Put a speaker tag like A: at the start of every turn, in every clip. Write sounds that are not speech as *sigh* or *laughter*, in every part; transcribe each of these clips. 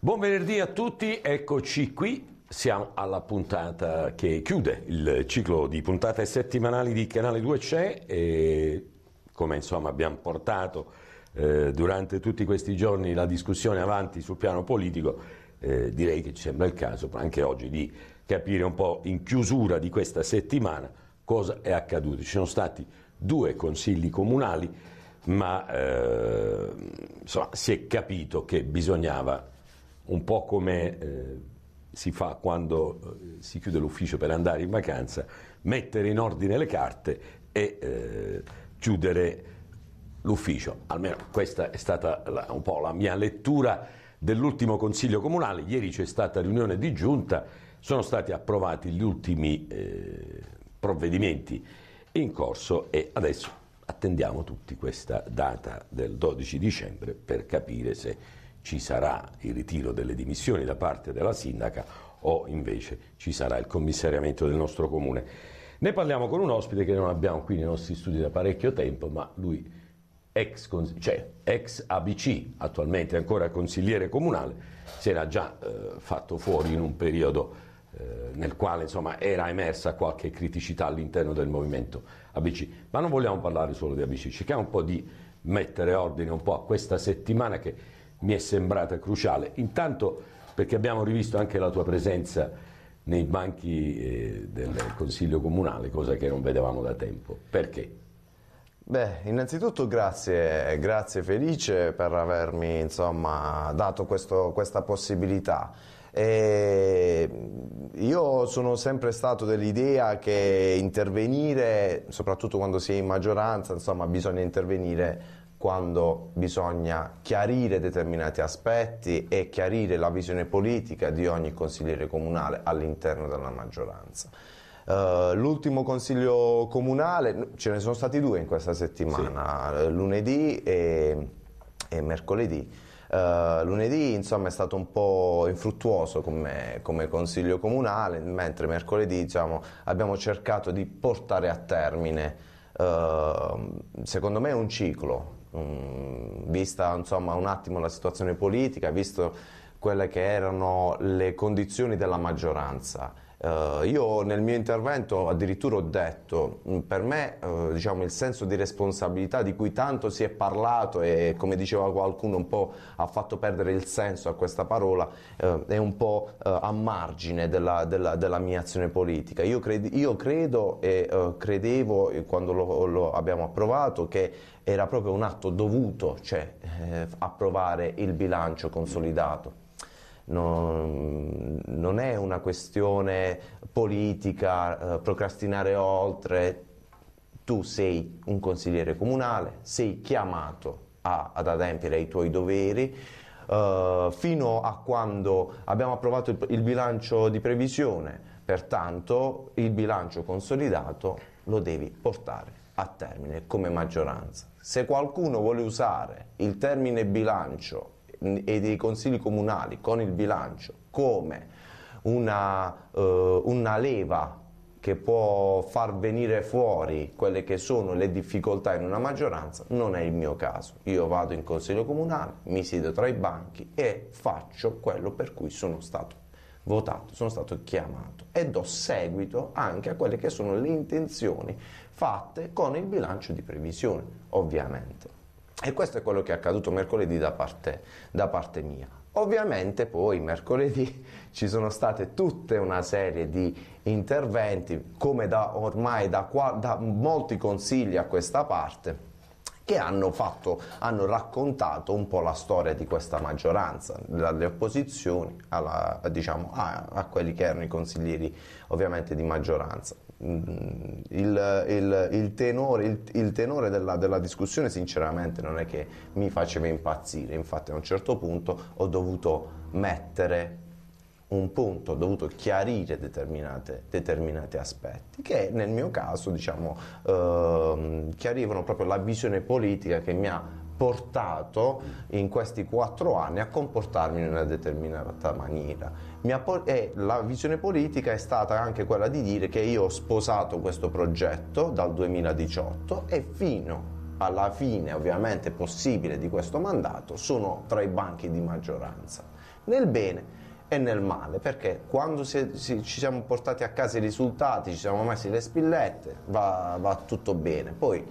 A: Buon venerdì a tutti, eccoci qui. Siamo alla puntata che chiude il ciclo di puntate settimanali di Canale 2 C'è e come insomma abbiamo portato eh, durante tutti questi giorni la discussione avanti sul piano politico, eh, direi che ci sembra il caso anche oggi di capire un po' in chiusura di questa settimana cosa è accaduto. Ci sono stati due consigli comunali, ma eh, insomma, si è capito che bisognava un po' come eh, si fa quando eh, si chiude l'ufficio per andare in vacanza, mettere in ordine le carte e eh, chiudere l'ufficio. Almeno questa è stata la, un po' la mia lettura dell'ultimo Consiglio Comunale. Ieri c'è stata riunione di giunta, sono stati approvati gli ultimi eh, provvedimenti in corso e adesso attendiamo tutti questa data del 12 dicembre per capire se ci sarà il ritiro delle dimissioni da parte della sindaca o invece ci sarà il commissariamento del nostro comune. Ne parliamo con un ospite che non abbiamo qui nei nostri studi da parecchio tempo, ma lui ex, cioè, ex ABC, attualmente ancora consigliere comunale, si era già eh, fatto fuori in un periodo eh, nel quale insomma, era emersa qualche criticità all'interno del movimento ABC. Ma non vogliamo parlare solo di ABC, cerchiamo un po' di mettere ordine un po' a questa settimana che mi è sembrata cruciale. Intanto perché abbiamo rivisto anche la tua presenza nei banchi eh, del Consiglio Comunale, cosa che non vedevamo da tempo. Perché? Beh,
B: innanzitutto grazie, grazie Felice per avermi insomma, dato questo, questa possibilità. E io sono sempre stato dell'idea che intervenire, soprattutto quando si è in maggioranza, insomma, bisogna intervenire quando bisogna chiarire determinati aspetti e chiarire la visione politica di ogni consigliere comunale all'interno della maggioranza. Uh, l'ultimo consiglio comunale, ce ne sono stati due in questa settimana, sì. Eh, lunedì e, e mercoledì. Uh, lunedì insomma, è stato un po' infruttuoso come, come consiglio comunale, mentre mercoledì diciamo, abbiamo cercato di portare a termine, uh, secondo me, un ciclo um, vista insomma, un attimo la situazione politica, visto quelle che erano le condizioni della maggioranza. Uh, io nel mio intervento addirittura ho detto, mm, per me uh, diciamo, il senso di responsabilità di cui tanto si è parlato e come diceva qualcuno un po' ha fatto perdere il senso a questa parola, uh, è un po' a margine della, della, della, mia azione politica. Io, cred- io credo e credevo quando lo, lo abbiamo approvato che era proprio un atto dovuto, cioè eh, approvare il bilancio consolidato. Non, non è una questione politica, eh, procrastinare oltre. Tu sei un consigliere comunale, sei chiamato a, ad adempiere ai tuoi doveri. Eh, fino a quando abbiamo approvato il, il bilancio di previsione, pertanto il bilancio consolidato lo devi portare a termine come maggioranza. Se qualcuno vuole usare il termine bilancio e dei consigli comunali con il bilancio come una, eh, una leva che può far venire fuori quelle che sono le difficoltà in una maggioranza, non è il mio caso. Io vado in consiglio comunale, mi siedo tra i banchi e faccio quello per cui sono stato votato, sono stato chiamato e do seguito anche a quelle che sono le intenzioni fatte con il bilancio di previsione, ovviamente. E questo è quello che è accaduto mercoledì da parte, da parte mia. Ovviamente poi mercoledì *laughs* ci sono state tutta una serie di interventi, come da ormai da, qua, da molti consigli a questa parte, che hanno, fatto, hanno, raccontato un po' la storia di questa maggioranza, dalle opposizioni alla, diciamo, a, a quelli che erano i consiglieri ovviamente di maggioranza il, il, il, tenore, il tenore della, della, discussione sinceramente non è che mi faceva impazzire, infatti a un certo punto ho dovuto mettere un punto, ho dovuto chiarire determinati aspetti che nel mio caso diciamo, ehm, chiarivano proprio la visione politica che mi ha portato in questi quattro anni a comportarmi in una determinata maniera Apport- eh, la visione politica è stata anche quella di dire che io ho sposato questo progetto dal 2018 e fino alla fine ovviamente possibile di questo mandato sono tra i banchi di maggioranza, nel bene e nel male, perché quando si, si, ci siamo portati a casa i risultati, ci siamo messi le spillette, va, va tutto bene. Poi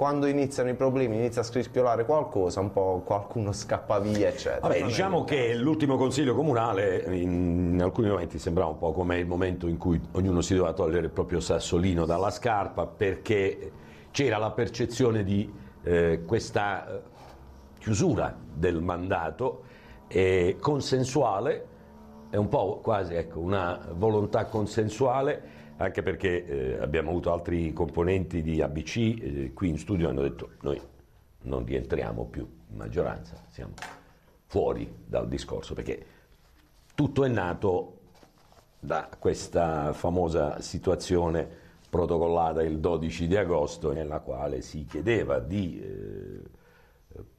B: quando iniziano i problemi, inizia a scrispiolare qualcosa, un po' qualcuno scappa via, eccetera. Vabbè,
A: diciamo che l'ultimo consiglio comunale in alcuni momenti sembrava un po' come il momento in cui ognuno si doveva togliere il proprio sassolino dalla scarpa perché c'era la percezione di eh, questa eh, chiusura del mandato eh, consensuale, è un po' quasi ecco, una volontà consensuale anche perché eh, abbiamo avuto altri componenti di ABC eh, qui in studio hanno detto noi non rientriamo più in maggioranza, siamo fuori dal discorso perché tutto è nato da questa famosa situazione protocollata il 12 di agosto nella quale si chiedeva di eh,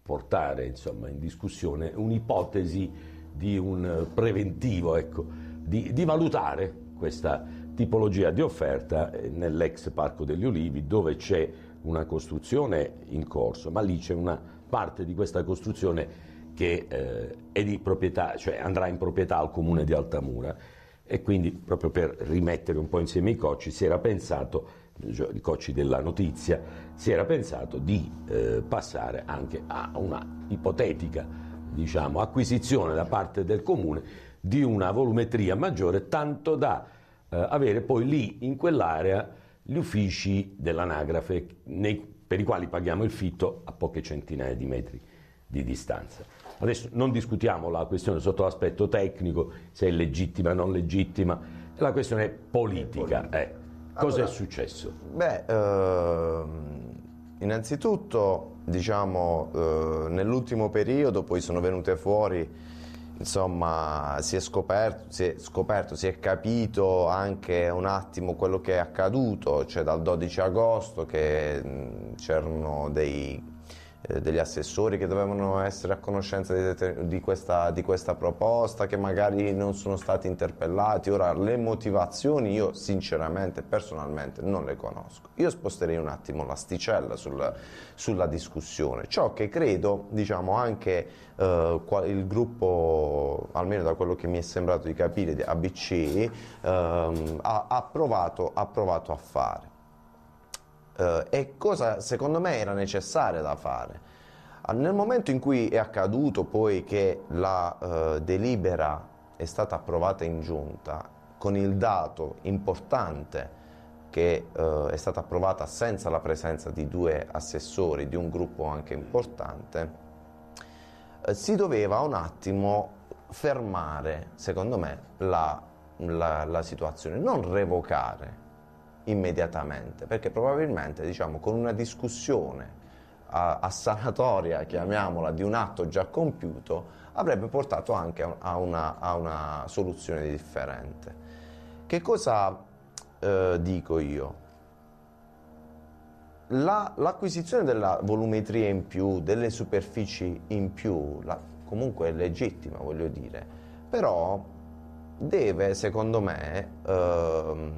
A: portare insomma, in discussione un'ipotesi di un preventivo, ecco, di, di valutare questa tipologia di offerta eh, nell'ex Parco degli Ulivi dove c'è una costruzione in corso, ma lì c'è una parte di questa costruzione che eh, proprietà, cioè andrà in proprietà al comune di Altamura e quindi proprio per rimettere un po' insieme i cocci si era pensato i cocci della notizia, si era pensato di eh, passare anche a una ipotetica diciamo, acquisizione da parte del comune di una volumetria maggiore, tanto da eh, avere poi lì in quell'area gli uffici dell'anagrafe nei, per i quali paghiamo il fitto a poche centinaia di metri di distanza. Adesso non discutiamo la questione sotto l'aspetto tecnico, se è legittima o non legittima, la questione è politica. Eh, cosa allora, è successo? Beh, eh, innanzitutto,
B: diciamo, eh, nell'ultimo periodo poi sono venute fuori insomma si è, scoperto, si è, scoperto, si è capito anche un attimo quello che è accaduto, cioè dal 12 agosto che mm, c'erano dei eh, degli assessori che dovevano essere a conoscenza di, di, questa, di, questa, proposta, che magari non sono stati interpellati. Ora, le motivazioni io sinceramente, personalmente, non le conosco. Io sposterei un attimo l'asticella sul, sulla discussione. Ciò che credo, diciamo, anche eh, il gruppo, almeno da quello che mi è sembrato di capire, di ABC, eh, ha, ha, provato, ha provato a fare eh, e cosa secondo me era necessario da fare. Ah, nel momento in cui è accaduto poi che la eh, delibera è stata approvata in giunta, con il dato importante che eh, è stata approvata senza la presenza di due assessori di un gruppo anche importante, eh, si doveva un attimo fermare, secondo me, la, la, la situazione, non revocare, immediatamente, perché probabilmente diciamo, con una discussione a, eh, a sanatoria, chiamiamola, di un atto già compiuto, avrebbe portato anche a una, a una soluzione differente. Che cosa eh, dico io? La, l'acquisizione della volumetria in più, delle superfici in più, la, comunque è legittima, voglio dire, però deve, secondo me, eh,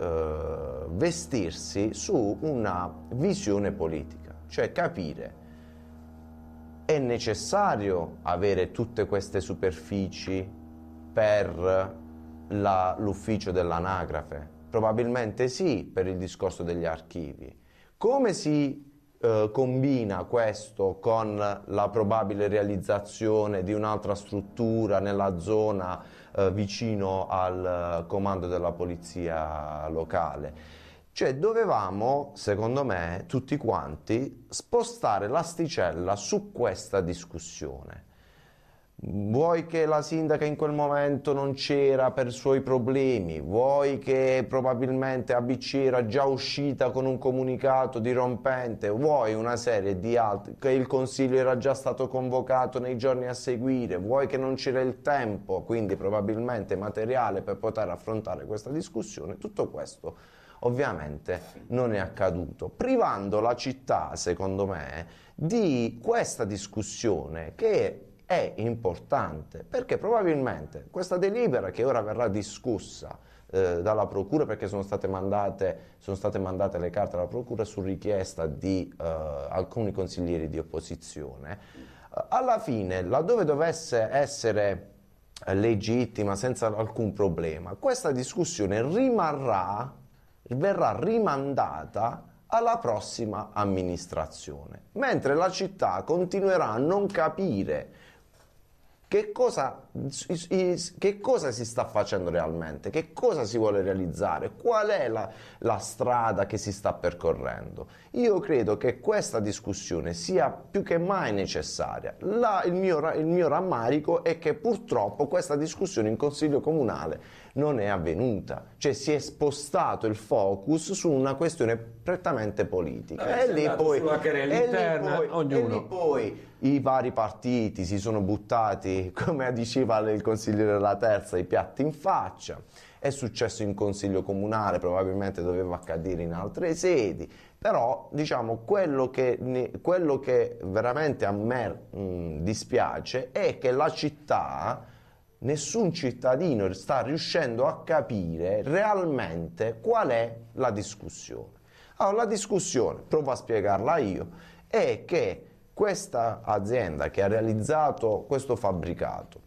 B: eh, vestirsi su una visione politica, cioè capire è necessario avere tutte queste superfici per la, l'ufficio dell'anagrafe? Probabilmente sì, per il discorso degli archivi. Come si eh, combina questo con la probabile realizzazione di un'altra struttura nella zona eh, vicino al eh, comando della polizia locale. Cioè dovevamo, secondo me, tutti quanti spostare l'asticella su questa discussione. Vuoi che la sindaca in quel momento non c'era per i suoi problemi, vuoi che probabilmente ABC era già uscita con un comunicato dirompente, vuoi una serie di altri, che il consiglio era già stato convocato nei giorni a seguire, vuoi che non c'era il tempo, quindi probabilmente materiale per poter affrontare questa discussione, tutto questo ovviamente non è accaduto, privando la città, secondo me, di questa discussione che è importante perché probabilmente questa delibera che ora verrà discussa eh, dalla Procura perché sono state, mandate, sono state, mandate, le carte alla Procura su richiesta di eh, alcuni consiglieri di opposizione, eh, alla fine laddove dovesse essere legittima senza alcun problema, questa discussione rimarrà, verrà rimandata alla prossima amministrazione, mentre la città continuerà a non capire che cosa, che cosa, si sta facendo realmente, che cosa si vuole realizzare, qual è la, la, strada che si sta percorrendo. Io credo che questa discussione sia più che mai necessaria. La, il, mio, il mio rammarico è che purtroppo questa discussione in Consiglio Comunale non è avvenuta, cioè si è spostato il focus su una questione prettamente politica. Vabbè, eh, e, lì poi, e, lì poi, ognuno. e lì poi i vari partiti si sono buttati, *laughs* come diceva il consigliere della terza, i piatti in faccia. È successo in consiglio comunale, probabilmente doveva accadere in altre sedi, però diciamo quello che, quello che veramente a me mh, dispiace è che la città, nessun cittadino sta riuscendo a capire realmente qual è la discussione. Allora, la discussione, provo a spiegarla io, è che questa azienda che ha realizzato questo fabbricato,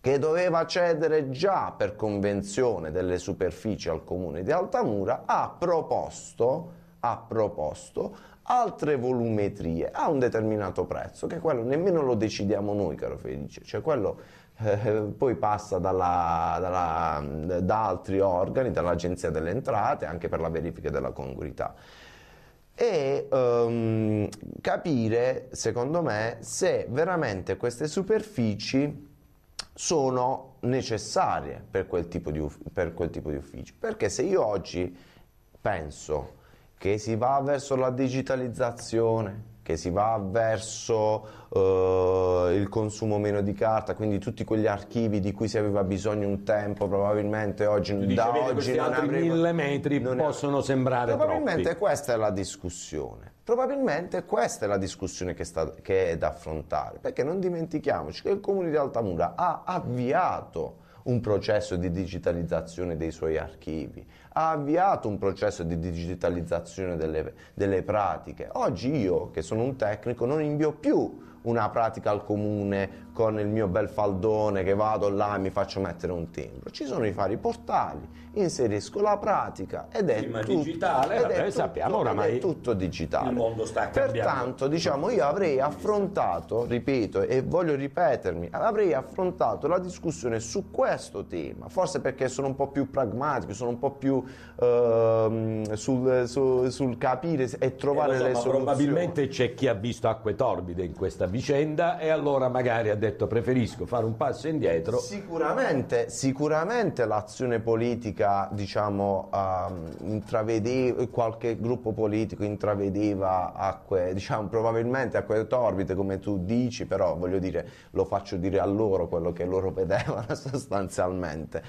B: che doveva cedere già per convenzione delle superfici al comune di Altamura, ha proposto, ha proposto altre volumetrie a un determinato prezzo, che quello nemmeno lo decidiamo noi, caro Felice, cioè quello eh, poi passa dalla, dalla, da altri organi, dall'Agenzia delle Entrate, anche per la verifica della congruità e um, capire, secondo me, se veramente queste superfici sono necessarie per quel, uff- per quel tipo di, ufficio. Perché se io oggi penso che si va verso la digitalizzazione, che si va verso eh, il consumo meno di carta, quindi tutti quegli archivi di cui si aveva bisogno un tempo, probabilmente oggi tu da oggi non avremo
A: mille metri possono è... sembrare probabilmente troppi.
B: questa è la discussione. Probabilmente questa è la discussione che, sta, che è da affrontare, perché non dimentichiamoci che il comune di Altamura ha avviato un processo di digitalizzazione dei suoi archivi, ha avviato un processo di digitalizzazione delle, delle pratiche. Oggi io, che sono un tecnico, non invio più una pratica al comune con il mio bel faldone che vado là e mi faccio mettere un timbro. Ci sono i vari portali, inserisco la pratica ed è Prima tutto digitale, ed vabbè, è sappiamo tutto, oramai è
A: tutto digitale. Il mondo sta cambiando. Pertanto,
B: diciamo, io avrei affrontato, ripeto e voglio ripetermi, avrei affrontato la discussione su questo tema, forse perché sono un po' più pragmatico, sono un po' più eh, sul, su, sul, capire e trovare e eh, so, le soluzioni. Probabilmente
A: c'è chi ha visto acque torbide in questa vicenda e allora magari ha detto detto preferisco fare un passo indietro. Sicuramente,
B: sicuramente l'azione politica, diciamo, um, ehm, intravede, qualche gruppo politico intravedeva acque, diciamo, probabilmente a quelle orbite, come tu dici, però voglio dire, lo faccio dire a loro quello che loro *laughs* vedevano sostanzialmente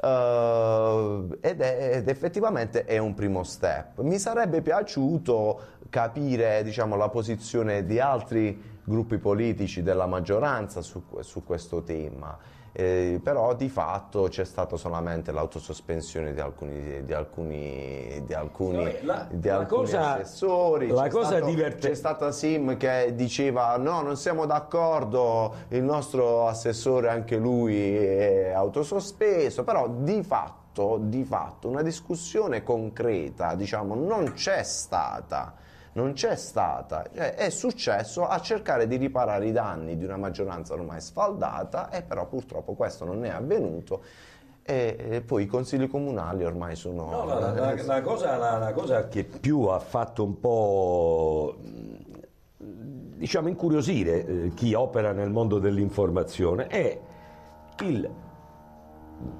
B: uh, ed, è, ed, effettivamente è un primo step. Mi sarebbe piaciuto capire diciamo, la posizione di altri gruppi politici della maggioranza su, su questo tema eh, però di fatto c'è stata solamente l'autosospensione di alcuni, di alcuni, di alcuni, no, cioè, la, di la alcuni cosa, assessori. La c'è cosa divertente. C'è stata Sim che diceva no, non siamo d'accordo, il nostro assessore anche lui è autosospeso, però di fatto, di fatto una discussione concreta diciamo, non c'è stata non c'è stata, cioè, è successo a cercare di riparare i danni di una maggioranza ormai sfaldata e però purtroppo questo non è avvenuto e, poi i consigli comunali ormai sono... No, la, la, la, cosa, la, cosa,
A: che più ha fatto un po'... Mm, diciamo incuriosire eh, chi opera nel mondo dell'informazione è il,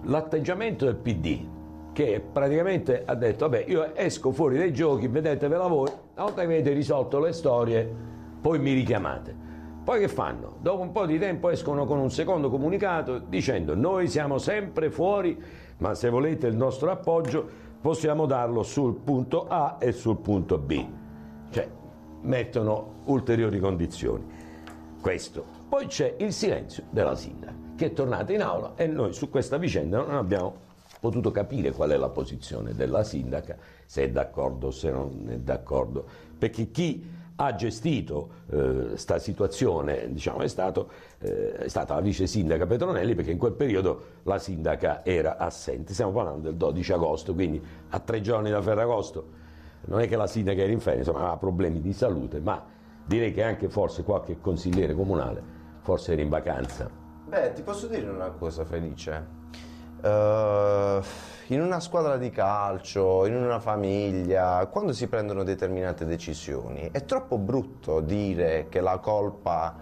A: l'atteggiamento del PD che praticamente ha detto vabbè io esco fuori dai giochi, vedetevela voi, una volta che avete risolto le storie poi mi richiamate. Poi che fanno? Dopo un po' di tempo escono con un secondo comunicato dicendo noi siamo sempre fuori, ma se volete il nostro appoggio possiamo darlo sul punto A e sul punto B. Cioè mettono ulteriori condizioni. Questo. Poi c'è il silenzio della sindaca che è tornata in aula e noi su questa vicenda non abbiamo potuto capire qual è la posizione della sindaca, se è d'accordo o se non è d'accordo, perché chi ha gestito questa eh, situazione diciamo, è, stato, eh, è, stata la vice sindaca Petronelli perché in quel periodo la sindaca era assente, stiamo parlando del 12 agosto, quindi a tre giorni da Ferragosto, non è che la sindaca era in ferie, insomma aveva problemi di salute, ma direi che anche forse qualche consigliere comunale forse era in vacanza.
B: Beh, ti posso dire una
A: cosa Felice? Uh, in una squadra di calcio,
B: in una famiglia, quando si prendono determinate decisioni, è troppo brutto dire che la colpa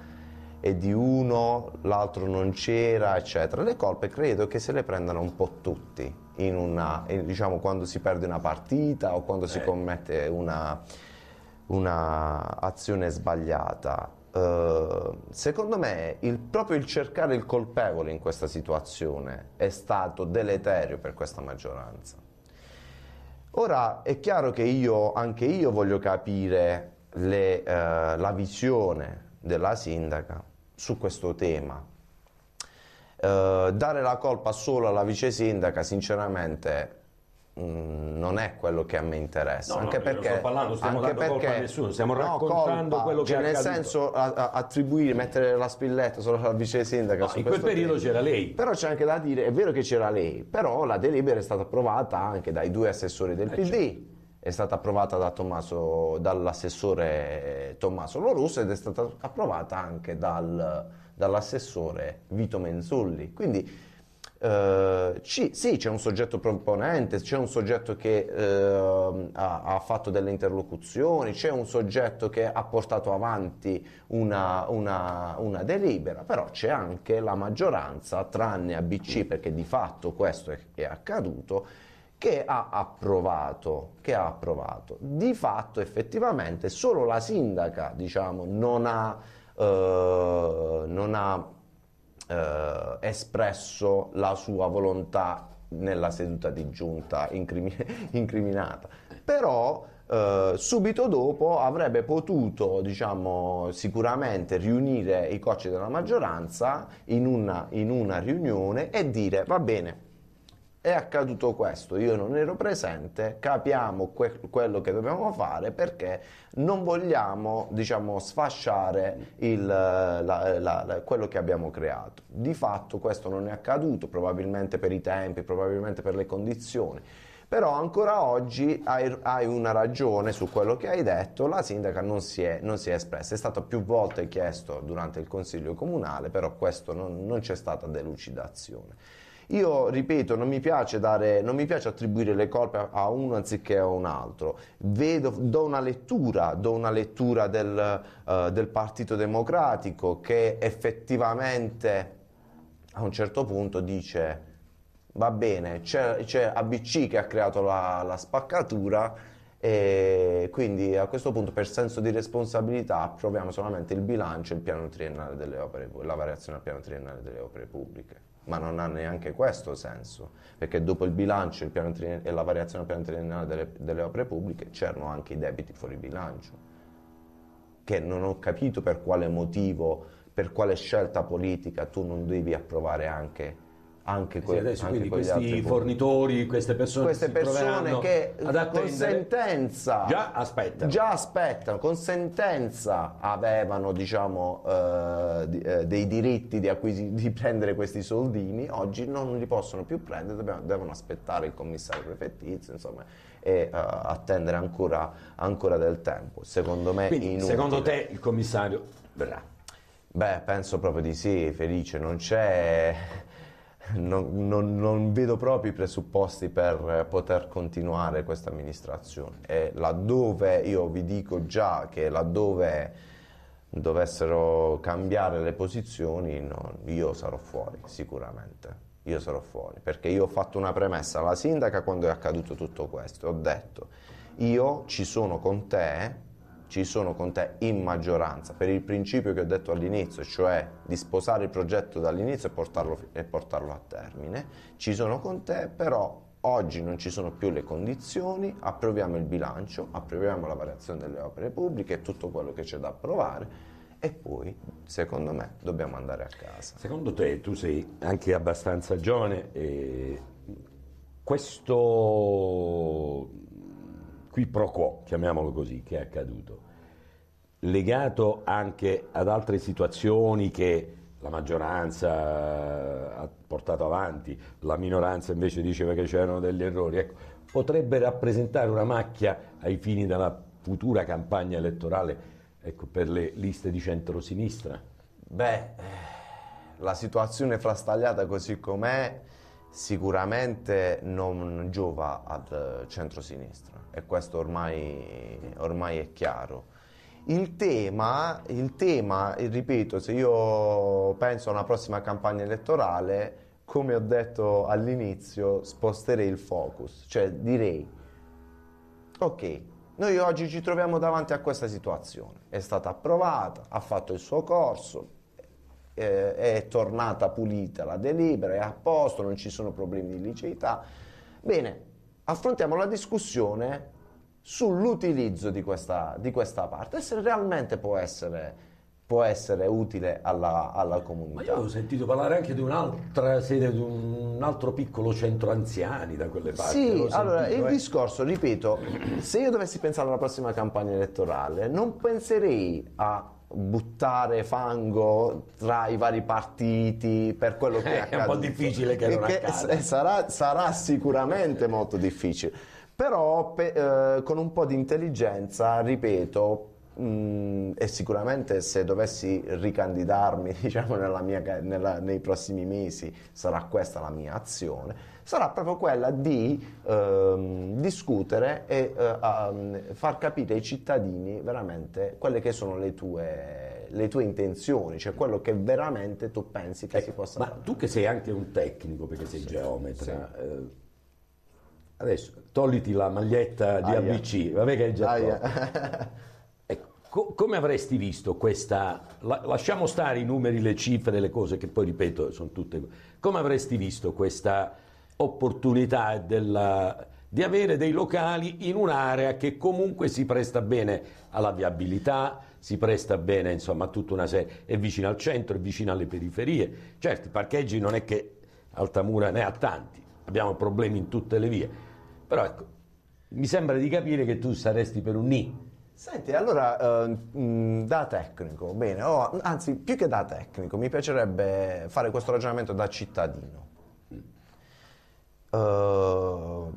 B: è di uno, l'altro non c'era, eccetera. Le colpe credo che se le prendano un po' tutti, in una, in, diciamo quando si perde una partita o quando eh. si commette una, una azione sbagliata. Eh, secondo me il, proprio il cercare il colpevole in questa situazione è stato deleterio per questa maggioranza. Ora è chiaro che io, anche io voglio capire le, uh, la visione della sindaca su questo tema. Uh, dare la colpa solo alla vice sindaca sinceramente Mm, non è quello che a me interessa. No, anche no, perché sto parlando, stiamo anche dando perché, a nessuno, stiamo no, raccontando colpa, quello cioè che cioè, nel senso a, a, attribuire, mettere la spilletta solo al vice sindaco. No, in quel periodo tema. c'era lei. Però c'è anche da dire, è vero che c'era lei, però la delibera è stata approvata anche dai due assessori del eh, PD. Certo. È stata approvata da Tommaso, dall'assessore Tommaso Lorusso ed è stata approvata anche dal, dall'assessore Vito Menzulli. Quindi eh, ci, sì, c'è un soggetto proponente, c'è un soggetto che uh, ha, ha, fatto delle interlocuzioni, c'è un soggetto che ha portato avanti una, una, una delibera, però c'è anche la maggioranza, tranne ABC, perché di fatto questo è, è accaduto, che ha approvato, che ha approvato. Di fatto effettivamente solo la sindaca diciamo, non ha, uh, non ha eh, espresso la sua volontà nella seduta di giunta incrimi- *laughs* incriminata. Però Uh, subito dopo avrebbe potuto, diciamo, sicuramente riunire i cocci della maggioranza in una, in una riunione e dire va bene, è accaduto questo, io non ero presente, capiamo que- quello che dobbiamo fare perché non vogliamo diciamo, sfasciare il, la, la, la, quello che abbiamo creato. Di fatto questo non è accaduto, probabilmente per i tempi, probabilmente per le condizioni. Però ancora oggi hai, hai una ragione su quello che hai detto, la sindaca non si è, non si è espressa, è stato più volte chiesto durante il Consiglio Comunale, però questo non, non c'è stata delucidazione. Io ripeto, non mi piace, dare, non mi piace attribuire le colpe a uno anziché a un altro. Vedo, do una lettura, do una lettura del, uh, del Partito Democratico che effettivamente a un certo punto dice va bene, c'è, c'è ABC che ha creato la, la spaccatura e quindi a questo punto per senso di responsabilità approviamo solamente il bilancio e la variazione al piano triennale delle opere pubbliche ma non ha neanche questo senso, perché dopo il bilancio il e la variazione del piano triennale delle, delle, opere pubbliche c'erano anche i debiti fuori bilancio, che non ho capito per quale motivo, per quale scelta politica tu non devi approvare anche anche, que- eh sì, adesso, anche questi
A: fornitori, queste persone, queste persone che con
B: sentenza già aspettano. già aspettano, con sentenza avevano diciamo, eh, eh, dei diritti di, acquisi- di, prendere questi soldini, oggi non li possono più prendere, dobbiamo, devono aspettare il commissario prefettizio insomma, e eh, attendere ancora, ancora, del tempo. Secondo me, Quindi, secondo
A: te il commissario verrà?
B: Beh, penso proprio di sì, Felice, non c'è non, non, non, vedo proprio i presupposti per poter continuare questa amministrazione. E laddove io vi dico già che laddove dovessero cambiare le posizioni, no, io sarò fuori sicuramente. Io sarò fuori perché io ho fatto una premessa alla sindaca quando è accaduto tutto questo. Ho detto: Io ci sono con te ci sono con te in maggioranza, per il principio che ho detto all'inizio, cioè di sposare il progetto dall'inizio e portarlo, e portarlo a termine, ci sono con te, però oggi non ci sono più le condizioni, approviamo il bilancio, approviamo la variazione delle opere pubbliche e tutto quello che c'è da approvare
A: e poi, secondo me, dobbiamo andare a casa. Secondo te, tu sei anche abbastanza giovane e questo qui pro quo, chiamiamolo così, che è accaduto, legato anche ad altre situazioni che la maggioranza eh, ha portato avanti, la minoranza invece diceva che c'erano degli errori, ecco, potrebbe rappresentare una macchia ai fini della futura campagna elettorale ecco, per le liste di centrosinistra?
B: Beh, la situazione frastagliata così com'è sicuramente non giova al eh, centrosinistra e questo ormai, ormai è chiaro il tema, il tema, ripeto, se io penso a una prossima campagna elettorale, come ho detto all'inizio, sposterei il focus, cioè direi, ok, noi oggi ci troviamo davanti a questa situazione, è stata approvata, ha fatto il suo corso, eh, è tornata pulita la delibera, è a posto, non ci sono problemi di liceità. Bene, affrontiamo la discussione sull'utilizzo di questa, di questa parte, se realmente può essere
A: può essere utile alla, alla, comunità. Ma io ho sentito parlare anche di un'altra sede, di un altro piccolo centro anziani da quelle parti. Sì, allora sentito, il eh. discorso,
B: ripeto, se io dovessi pensare alla prossima campagna elettorale, non penserei a buttare fango tra i vari partiti per quello che è *laughs* È un po' difficile che non accada. Sarà, sarà sicuramente molto difficile però pe, eh, con un po' di intelligenza, ripeto, mh, mm, e sicuramente se dovessi ricandidarmi *laughs* diciamo, nella mia, nella, nei prossimi mesi sarà questa la mia azione, sarà proprio quella di eh, discutere e eh, ehm, far capire ai cittadini veramente quelle che sono le tue, le tue intenzioni, cioè quello che veramente tu pensi che ecco, si possa fare. Ma tu che sei anche un
A: tecnico, perché sei sì, geometra... Sì eh, adesso togliti la maglietta di Aia. ABC, vabbè che è già *laughs* ecco, come avresti visto questa, la- lasciamo stare i numeri, le cifre, le cose che poi ripeto sono tutte, come avresti visto questa opportunità della, di avere dei locali in un'area che comunque si presta bene alla viabilità, si presta bene insomma a tutta una serie, è vicino al centro, è vicino alle periferie, certo i parcheggi non è che Altamura ne ha tanti, abbiamo problemi in tutte le vie. Però ecco, mi sembra di capire che tu saresti per un ni. Senti, allora, eh, mm, da
B: tecnico, bene, oh, anzi, più che da tecnico, mi piacerebbe fare questo ragionamento da cittadino. Uh,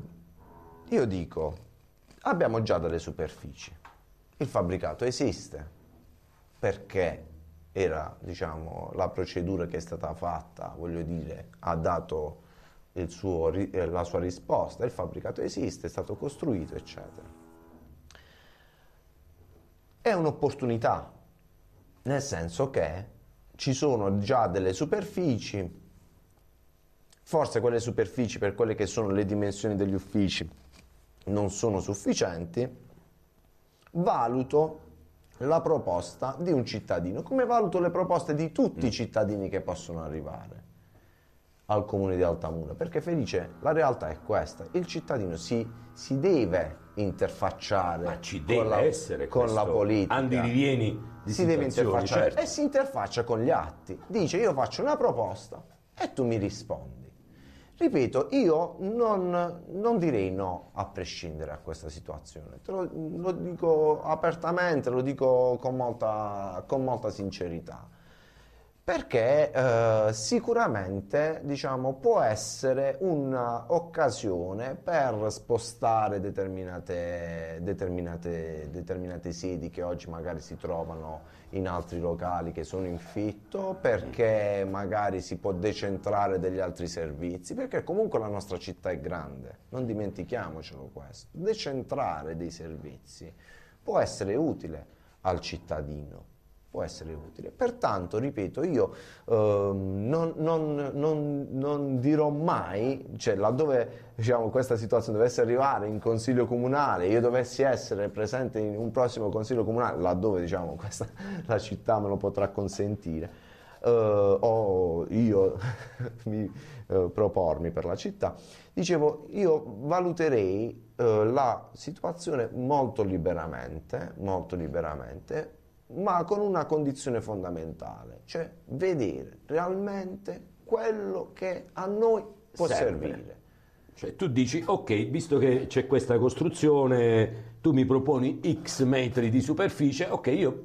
B: io dico, abbiamo già delle superfici, il fabbricato esiste, perché era, diciamo, la procedura che è stata fatta, voglio dire, ha dato suo, eh, la sua risposta, il fabbricato esiste, è stato costruito, eccetera. È un'opportunità, nel senso che ci sono già delle superfici, forse quelle superfici per quelle che sono le dimensioni degli uffici non sono sufficienti, valuto la proposta di un cittadino, come valuto le proposte di tutti i mm. cittadini che possono arrivare al comune di Altamura, perché Felice la realtà è questa, il cittadino si, si deve interfacciare Ma ci deve con, la, essere con la politica. Andi rivieni
A: di si deve interfacciare certo. e
B: si interfaccia con gli atti. Dice io faccio una proposta e tu mi rispondi. Ripeto, io non, non direi no a prescindere da questa situazione, te lo, lo, dico apertamente, lo dico con molta, con molta sincerità perché eh, sicuramente diciamo, può essere un'occasione per spostare determinate, determinate, determinati siti che oggi magari si trovano in altri locali che sono in fitto, perché magari si può decentrare degli altri servizi, perché comunque la nostra città è grande, non dimentichiamocelo questo, decentrare dei servizi può essere utile al cittadino può essere utile. Pertanto, ripeto, io eh, non, non, non, non, dirò mai, cioè laddove diciamo, questa situazione dovesse arrivare in consiglio comunale, io dovessi essere presente in un prossimo consiglio comunale, laddove diciamo, questa, la città me lo potrà consentire, eh, o io *laughs* mi eh, propormi per la città, dicevo, io valuterei eh, la situazione molto liberamente, molto liberamente ma con una condizione fondamentale, cioè vedere realmente quello che a noi può Serve. servire.
A: Cioè, tu dici, ok, visto che c'è questa costruzione, tu mi proponi x metri di superficie, ok, io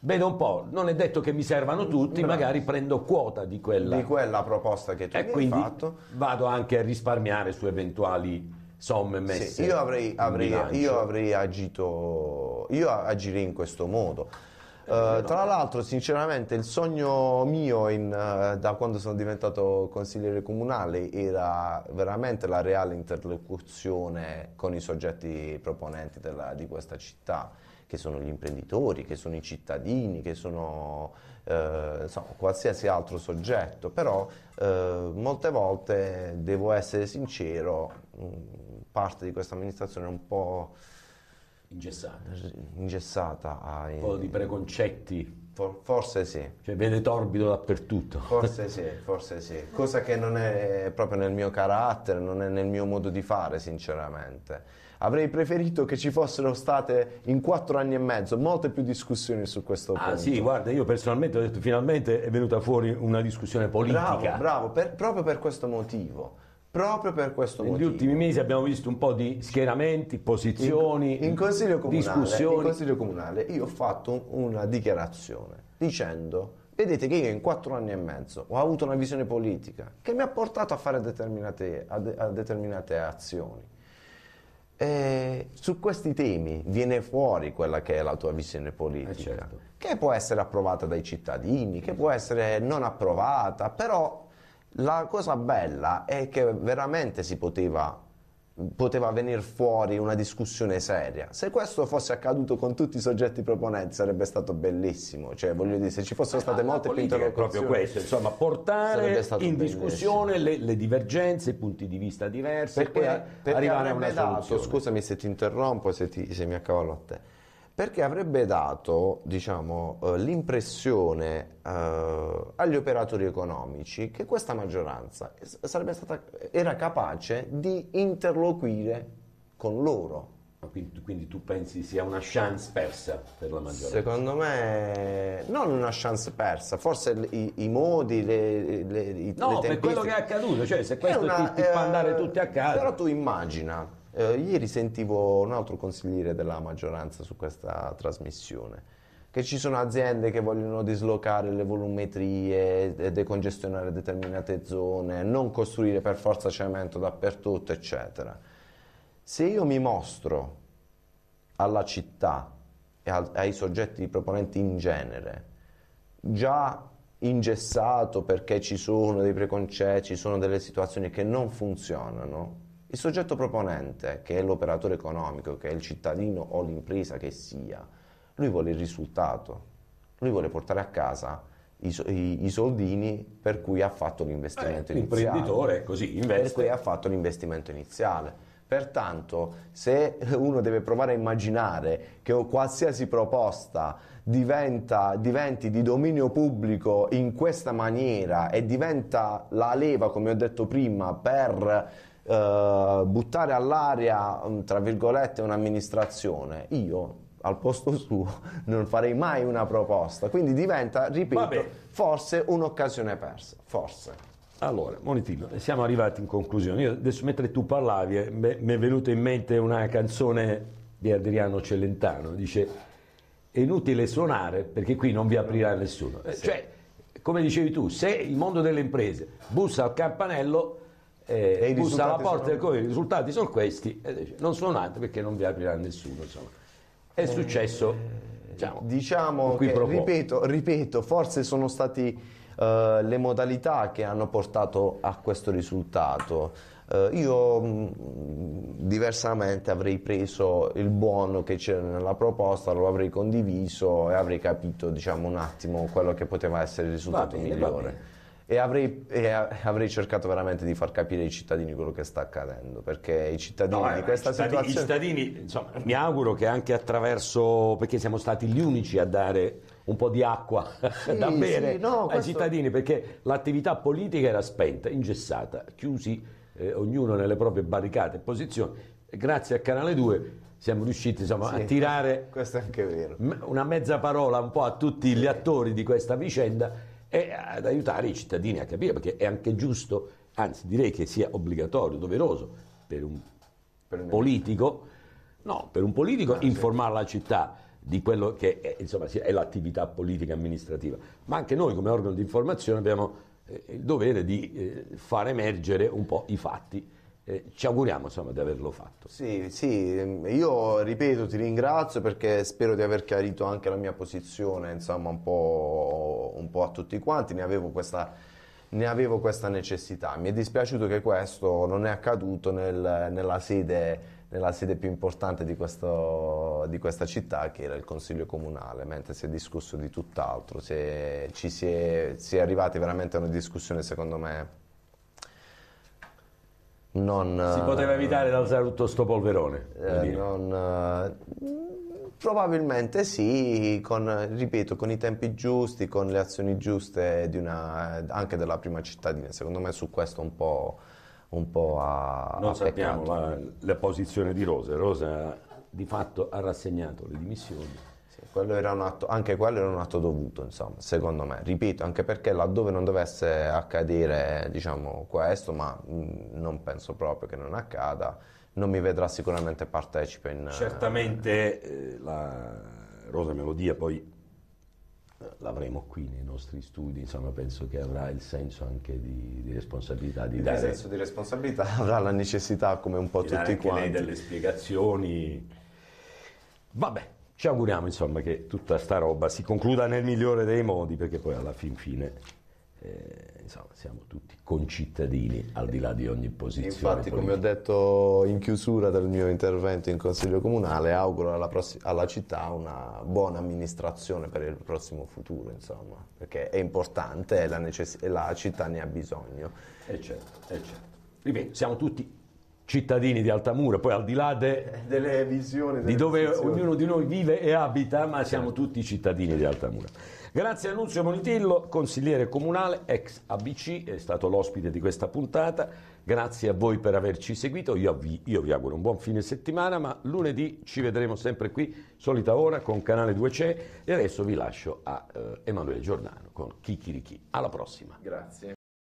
A: vedo un po', non è detto che mi servano tutti, Bravo. magari prendo quota di quella... Di quella proposta che tu e hai fatto. E quindi vado anche a risparmiare su eventuali somme messe. Sì, io, avrei, avrei, io
B: avrei agito, io agirei in questo modo. Uh, tra l'altro, sinceramente, il sogno mio in, uh, da quando sono diventato consigliere comunale era veramente la reale interlocuzione con i soggetti proponenti della, di questa città che sono gli imprenditori, che sono i cittadini, che sono eh, insomma, qualsiasi altro soggetto, però eh, molte volte devo essere sincero, mm, parte di questa amministrazione è un po' ingessata, ingessata ai, un po' di preconcetti. For, forse sì. Cioè
A: vede torbido
B: dappertutto. Forse sì, *laughs* forse sì. Cosa che non è proprio nel mio carattere, non è nel mio modo di fare, sinceramente. Avrei preferito che ci fossero state in quattro anni e mezzo molte più discussioni su questo
A: ah, punto. Ah sì, guarda, io personalmente ho detto finalmente è venuta fuori una discussione politica. Bravo,
B: bravo, per, proprio per questo motivo proprio per questo Negli motivo. Negli
A: ultimi mesi abbiamo visto un po' di schieramenti, posizioni, in, in consiglio comunale, discussioni. In Consiglio
B: Comunale io ho fatto una dichiarazione dicendo vedete che io in quattro anni e mezzo ho avuto una visione politica che mi ha portato a fare determinate, a de, a determinate azioni eh, su questi temi viene fuori quella che è la tua visione politica, eh certo. che può essere approvata dai cittadini, che può essere non approvata, però la cosa bella è che veramente si poteva poteva venire fuori una discussione seria. Se questo fosse accaduto con tutti i soggetti proponenti sarebbe stato bellissimo, cioè voglio dire, se ci fossero state ma molte più interlocuzioni. proprio questo, insomma, portare in discussione
A: le, le, divergenze, i punti di vista diversi
B: perché, e perché arrivare a una dato, soluzione. Scusami se ti interrompo, se, ti, se mi accavallo a te perché avrebbe dato diciamo, eh, l'impressione eh, agli operatori economici che questa maggioranza stata, era capace di interloquire con
A: loro. Quindi, quindi, tu pensi sia una chance persa per la maggioranza? Secondo
B: me non una chance persa, forse i, i modi, le, le, i, no, le per quello che è accaduto, cioè se questo una, ti, ti eh, fa andare eh, tutti a casa. Però tu immagina eh, ieri sentivo un altro consigliere della maggioranza su questa trasmissione che ci sono aziende che vogliono dislocare le volumetrie, decongestionare determinate zone, non costruire per forza cemento dappertutto, eccetera. Se io mi mostro alla città e ai soggetti proponenti in genere, già ingessato perché ci sono dei preconcetti, ci sono delle situazioni che non funzionano, il soggetto proponente, che è l'operatore economico, che è il cittadino o l'impresa che sia, lui vuole il risultato, lui vuole portare a casa i, i, i soldini per cui ha fatto l'investimento eh, iniziale. L'imprenditore così investe. Per cui ha fatto l'investimento iniziale. Pertanto, se uno deve provare a immaginare che qualsiasi proposta diventa, diventi di dominio pubblico in questa maniera e diventa la leva, come ho detto prima, per eh, buttare all'aria, mm, tra virgolette, un'amministrazione, io al posto suo *laughs* non farei mai una proposta. Quindi diventa, ripeto, forse un'occasione persa. Forse.
A: Allora, Monitino, siamo arrivati in conclusione. Io adesso, mentre tu parlavi, eh, mi è venuta in mente una canzone di Adriano Celentano. Dice: È inutile suonare perché qui non vi aprirà nessuno. Eh, sì. Cioè, come dicevi tu, se il mondo delle imprese bussa al campanello eh, bussa alla porta sono... Come, i risultati sono questi, e dice, non sono altri perché non vi aprirà nessuno. Insomma. È eh, successo, diciamo, diciamo che, ripeto,
B: ripeto, forse sono stati... Uh, le modalità che hanno portato a questo risultato. Uh, io mh, mm, diversamente avrei preso il buono che c'era nella proposta, lo avrei condiviso e avrei capito diciamo, un attimo quello che poteva essere il risultato bene, migliore. E avrei, e avrei,
A: cercato veramente di far capire ai cittadini quello che sta accadendo, perché i cittadini no, di eh, questa cittadini, situazione... I cittadini, insomma, mi auguro che anche attraverso, perché siamo stati gli unici a dare un po' di acqua *laughs* sì, da bere sì, no, ai questo... cittadini, perché l'attività politica era spenta, ingessata, chiusi eh, ognuno nelle proprie barricate e posizioni. Grazie a Canale 2 siamo riusciti insomma, sì, a tirare una mezza parola un po' a tutti gli attori di questa vicenda e ad aiutare i cittadini a capire, perché è anche giusto, anzi direi che sia obbligatorio, doveroso per un, per politico, no, per un politico ah, informare sì. la città di quello che è, insomma, è l'attività politica amministrativa, ma anche noi come organo di informazione abbiamo eh, il dovere di eh, far emergere un po' i fatti eh, ci auguriamo insomma, di averlo fatto.
B: Sì, sì, io ripeto, ti ringrazio perché spero di aver chiarito anche la mia posizione, insomma, un po', un po a tutti quanti. Ne avevo, questa, ne avevo questa necessità. Mi è dispiaciuto che questo non è accaduto nel, nella, sede, nella, sede, più importante di, questo, di, questa città, che era il Consiglio Comunale, mentre si è discusso di tutt'altro. Si è, ci si è, si è arrivati veramente a una discussione, secondo me, non... Si poteva eh, evitare
A: di alzare tutto sto polverone?
B: Eh, non, eh, probabilmente sì, con, ripeto, con i tempi giusti, con le azioni giuste una, anche della prima cittadina. Secondo me su
A: questo un po'... Un po a, non a sappiamo la, la posizione di Rosa. Rosa di fatto ha rassegnato le dimissioni quello atto, anche quello era un
B: atto dovuto, insomma, secondo me. Ripeto, anche perché laddove non dovesse accadere, diciamo, questo, ma non penso proprio che non accada, non mi vedrà sicuramente
A: partecipe in... Certamente eh, la Rosa Melodia poi eh, l'avremo qui nei nostri studi, insomma penso che avrà il senso anche di, di responsabilità. Di il dare, senso di responsabilità *laughs* avrà la necessità come un po' tutti quanti. delle spiegazioni. Vabbè, ci auguriamo insomma che tutta sta roba si concluda nel migliore dei modi perché poi alla fin fine eh, insomma, siamo tutti concittadini al di là di ogni posizione. Infatti, politica. come ho detto in chiusura del mio intervento
B: in Consiglio Comunale, auguro alla, pross- alla città una buona amministrazione per il prossimo futuro, insomma, perché è importante e la, necess- la, città ne ha bisogno.
A: E eh, certo, e eh, certo. Ripeto, siamo tutti cittadini di Altamura, poi al di là de,
B: delle visioni delle di dove visioni.
A: ognuno di noi vive e abita, ma certo. siamo tutti cittadini di Altamura. Grazie a Nunzio Monitillo, consigliere comunale ex ABC, è stato l'ospite di questa puntata. Grazie a voi per averci seguito. Io vi, io vi auguro un buon fine settimana, ma lunedì ci vedremo sempre qui, solita ora, con Canale 2C. E adesso vi lascio a eh, Emanuele Giordano con Chicchirichi. Alla prossima.
B: Grazie.